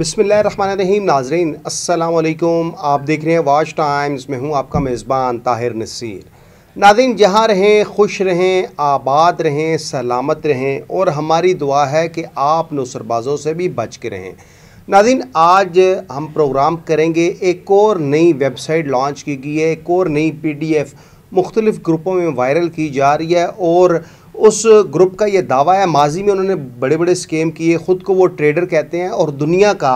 बसमीम नाजरीन वालेकुम आप देख रहे हैं वाच टाइम्स में हूँ आपका मेज़बान ताहिर नसीर नादिन जहाँ रहें खुश रहें आबाद रहें सलामत रहें और हमारी दुआ है कि आप नुसरबाजों से भी बच के रहें नादिन आज हम प्रोग्राम करेंगे एक और नई वेबसाइट लॉन्च की गई है एक और नई पी डी एफ़ मुख्तलिफ़ ग्रुपों में वायरल की जा रही है और उस ग्रुप का ये दावा है माजी में उन्होंने बड़े बड़े स्कीम किए ख़ुद को वो ट्रेडर कहते हैं और दुनिया का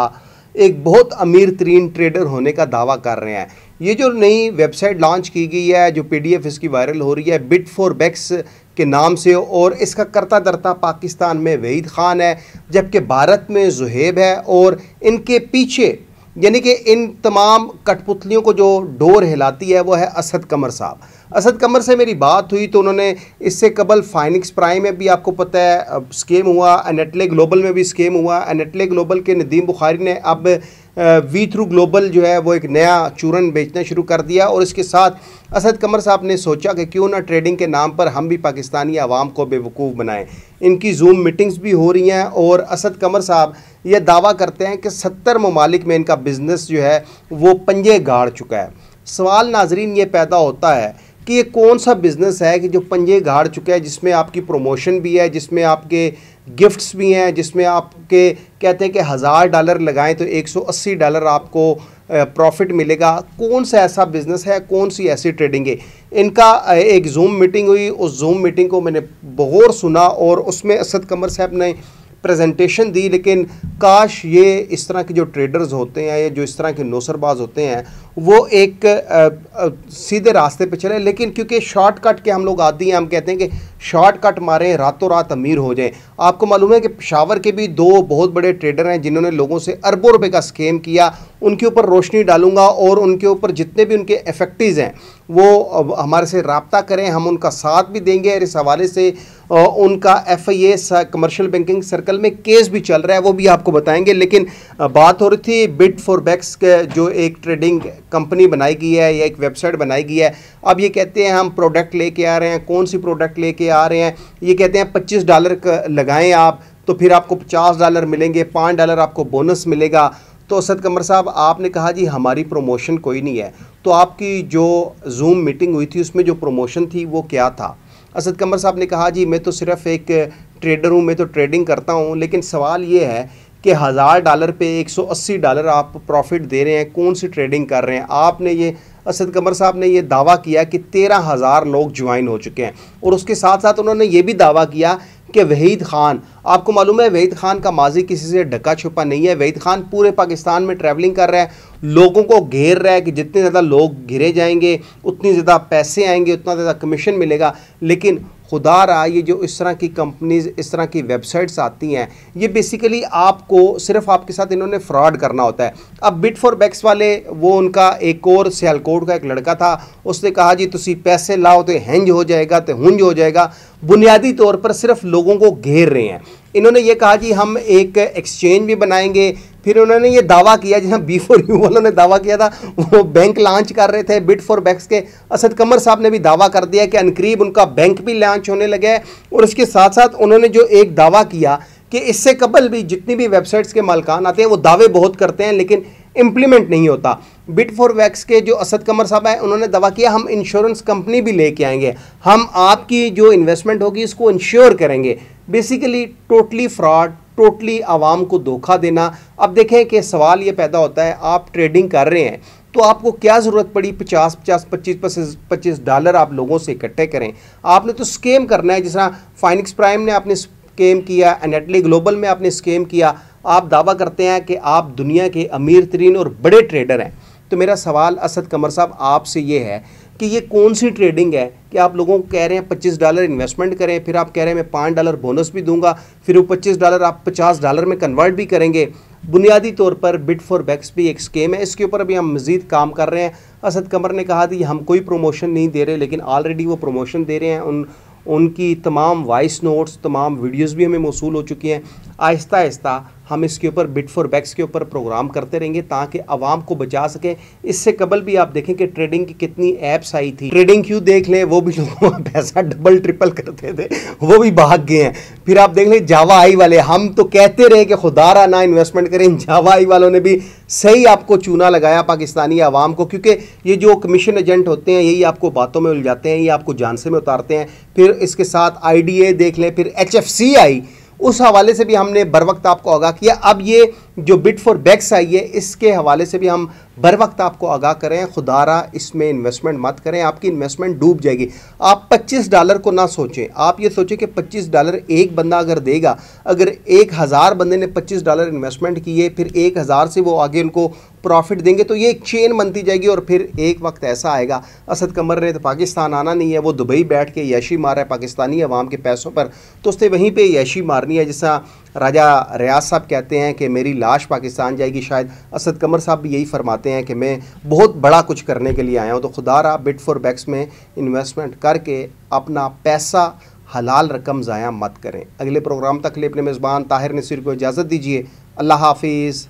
एक बहुत अमीर तरीन ट्रेडर होने का दावा कर रहे हैं ये जो नई वेबसाइट लॉन्च की गई है जो पीडीएफ इसकी वायरल हो रही है बिट फॉर बैक्स के नाम से और इसका करता दरता पाकिस्तान में वहीद खान है जबकि भारत में जुहेब है और इनके पीछे यानी कि इन तमाम कठपुतलियों को जो डोर हिलाती है वो है असद कमर साहब असद कमर से मेरी बात हुई तो उन्होंने इससे कबल फाइनिक्स प्राइम में भी आपको पता है स्कीम हुआ एनेटले ग्लोबल में भी स्कीम हुआ एनेटले ग्लोबल के नदीम बुखारी ने अब वी थ्रू ग्लोबल जो है वो एक नया चूरन बेचना शुरू कर दिया और इसके साथ असद कमर साहब ने सोचा कि क्यों ना ट्रेडिंग के नाम पर हम भी पाकिस्तानी आवाम को बेवकूफ़ बनाएं इनकी जूम मीटिंग्स भी हो रही हैं और असद कमर साहब ये दावा करते हैं कि सत्तर ममालिक में इनका बिज़नेस जो है वो पंजे गाड़ चुका है सवाल नाजरीन ये पैदा होता है कि ये कौन सा बिज़नेस है कि जो पंजे गाड़ चुका है जिसमें आपकी प्रमोशन भी है जिसमें आपके गिफ्ट्स भी हैं जिसमें आपके कहते हैं कि हज़ार डॉलर लगाएं तो 180 डॉलर आपको प्रॉफिट मिलेगा कौन सा ऐसा बिज़नेस है कौन सी ऐसी ट्रेडिंग है इनका एक जूम मीटिंग हुई उस जूम मीटिंग को मैंने बहुत सुना और उसमें असद कमर साहब ने प्रेजेंटेशन दी लेकिन काश ये इस तरह के जो ट्रेडर्स होते हैं या जो इस तरह के नौसरबाज होते हैं वो एक आ, आ, सीधे रास्ते पे चले लेकिन क्योंकि शॉर्टकट के हम लोग आदि हैं हम कहते हैं कि शॉर्टकट मारें रातों रात अमीर हो जाएं आपको मालूम है कि पेशावर के भी दो बहुत बड़े ट्रेडर हैं जिन्होंने लोगों से अरबों रुपए का स्केम किया उनके ऊपर रोशनी डालूंगा और उनके ऊपर जितने भी उनके इफेक्टिव हैं वो हमारे से रबता करें हम उनका साथ भी देंगे और इस हवाले से उनका F I A commercial banking circle में केस भी चल रहा है वो भी आपको बताएंगे लेकिन बात हो रही थी बिट फॉर बैक्स जो एक ट्रेडिंग कंपनी बनाई गई है या एक वेबसाइट बनाई गई है अब ये कहते हैं हम प्रोडक्ट लेके आ रहे हैं कौन सी प्रोडक्ट लेके आ रहे हैं ये कहते हैं पच्चीस डॉलर लगाएं आप तो फिर आपको पचास डॉलर मिलेंगे पाँच डॉलर आपको बोनस मिलेगा तो असद कमर साहब आपने कहा जी हमारी प्रमोशन कोई नहीं है तो आपकी जो जूम मीटिंग हुई थी उसमें जो प्रमोशन थी वो क्या था असद कमर साहब ने कहा जी मैं तो सिर्फ़ एक ट्रेडर हूँ मैं तो ट्रेडिंग करता हूँ लेकिन सवाल ये है कि हज़ार डॉलर पे 180 डॉलर आप प्रॉफिट दे रहे हैं कौन सी ट्रेडिंग कर रहे हैं आपने ये असद कमर साहब ने ये दावा किया कि तेरह हज़ार लोग ज्वाइन हो चुके हैं और उसके साथ साथ उन्होंने ये भी दावा किया कि वहीद ख़ान आपको मालूम है वहीद खान का माजी किसी से डका छुपा नहीं है वहीद खान पूरे पाकिस्तान में ट्रैवलिंग कर रहा है लोगों को घेर रहा है कि जितने ज़्यादा लोग घिरे जाएंगे उतनी ज़्यादा पैसे आएंगे उतना ज़्यादा कमीशन मिलेगा लेकिन खुदा रहा ये जो इस तरह की कंपनीज इस तरह की वेबसाइट्स आती हैं ये बेसिकली आपको सिर्फ आपके साथ इन्होंने फ्रॉड करना होता है अब बिट फॉर बैक्स वाले वो उनका एक और सियालकोट का एक लड़का था उसने कहा जी तुम पैसे लाओ तो हैंज हो जाएगा तो हुंज हो जाएगा बुनियादी तौर पर सिर्फ लोगों को घेर रहे हैं इन्होंने ये कहा कि हम एक एक्सचेंज भी बनाएंगे फिर उन्होंने ये दावा किया जिसमें बी फोर यू वालों ने दावा किया था वो बैंक लॉन्च कर रहे थे बिट फॉर बैक्स के असद कमर साहब ने भी दावा कर दिया कि अनकरीब उनका बैंक भी लॉन्च होने लगा है और उसके साथ साथ उन्होंने जो एक दावा किया कि इससे कबल भी जितनी भी वेबसाइट्स के मालकान आते हैं वो दावे बहुत करते हैं लेकिन इम्प्लीमेंट नहीं होता बिट फॉर वैक्स के जो असद कमर साहब हैं उन्होंने दवा किया हम इंश्योरेंस कंपनी भी लेके आएंगे हम आपकी जो इन्वेस्टमेंट होगी इसको इंश्योर करेंगे बेसिकली टोटली फ्रॉड टोटली आवाम को धोखा देना अब देखें कि सवाल ये पैदा होता है आप ट्रेडिंग कर रहे हैं तो आपको क्या ज़रूरत पड़ी पचास पचास पच्चीस पच्चीस पच्चीस डॉलर आप लोगों से इकट्ठे करें आपने तो स्केम करना है जिस तरह फाइनिक्स प्राइम ने आपने स्केम किया एनेटली ग्लोबल e में आपने स्केम किया आप दावा करते हैं कि आप दुनिया के अमीर तरीन और बड़े ट्रेडर हैं तो मेरा सवाल असद कमर साहब आपसे ये है कि ये कौन सी ट्रेडिंग है कि आप लोगों को कह रहे हैं पच्चीस डॉलर इन्वेस्टमेंट करें फिर आप कह रहे हैं मैं पाँच डॉलर बोनस भी दूंगा फिर वो पच्चीस डॉलर आप पचास डॉलर में कन्वर्ट भी करेंगे बुनियादी तौर पर बिट फॉर बैक्स भी एक स्कीम है इसके ऊपर अभी हम मज़ीद काम कर रहे हैं असद कमर ने कहा कि हम कोई प्रमोशन नहीं दे रहे लेकिन ऑलरेडी वो प्रमोशन दे रहे हैं उन उनकी तमाम वॉइस नोट्स तमाम वीडियोस भी हमें मौसू हो चुकी हैं आहिस्ता आहिस्ता हम इसके ऊपर बिट फॉर बैक्स के ऊपर प्रोग्राम करते रहेंगे ताकि आवाम को बचा सकें इससे कबल भी आप देखें कि ट्रेडिंग की कितनी ऐप्स आई थी ट्रेडिंग क्यों देख लें वो भी लोगों का पैसा डबल ट्रिपल करते थे वो भी भाग गए हैं फिर आप देख लें जावा आई वाले हम तो कहते रहे कि खुदारा ना इन्वेस्टमेंट करें जावा आई वालों ने भी सही आपको चूना लगाया पाकिस्तानी आवाम को क्योंकि ये जो कमीशन एजेंट होते हैं यही आपको बातों में उलझाते हैं ये आपको जानसे में उतारते हैं फिर इसके साथ आई देख लें फिर एच आई उस हवाले से भी हमने बर वक्त आपको आगाह किया अब ये जो बिट फॉर बैक्स आई है इसके हवाले से भी हम बर वक्त आपको आगाह करें खुदारा इसमें इन्वेस्टमेंट मत करें आपकी इन्वेस्टमेंट डूब जाएगी आप 25 डॉलर को ना सोचें आप ये सोचें कि 25 डॉलर एक बंदा अगर देगा अगर एक हज़ार बंदे ने 25 डॉलर इन्वेस्टमेंट किए फिर एक हज़ार से वो आगे उनको प्रॉफिट देंगे तो ये एक चेन बनती जाएगी और फिर एक वक्त ऐसा आएगा असद कमर ने तो पाकिस्तान आना नहीं है वो दुबई बैठ के यशी मार रहा है पाकिस्तानी अवाम के पैसों पर तो उसने वहीं पर यशी मारनी है जैसा राजा रियाज साहब कहते हैं कि मेरी लाश पाकिस्तान जाएगी शायद असद कमर साहब भी यही फरमाते हैं कि मैं बहुत बड़ा कुछ करने के लिए आया हूँ तो खुदा रहा बिट फॉर बैक्स में इन्वेस्टमेंट करके अपना पैसा हलाल रकम ज़ाया मत करें अगले प्रोग्राम तक ले अपने मेज़बान ताहिर नसीर को इजाज़त दीजिए अल्लाह हाफिज़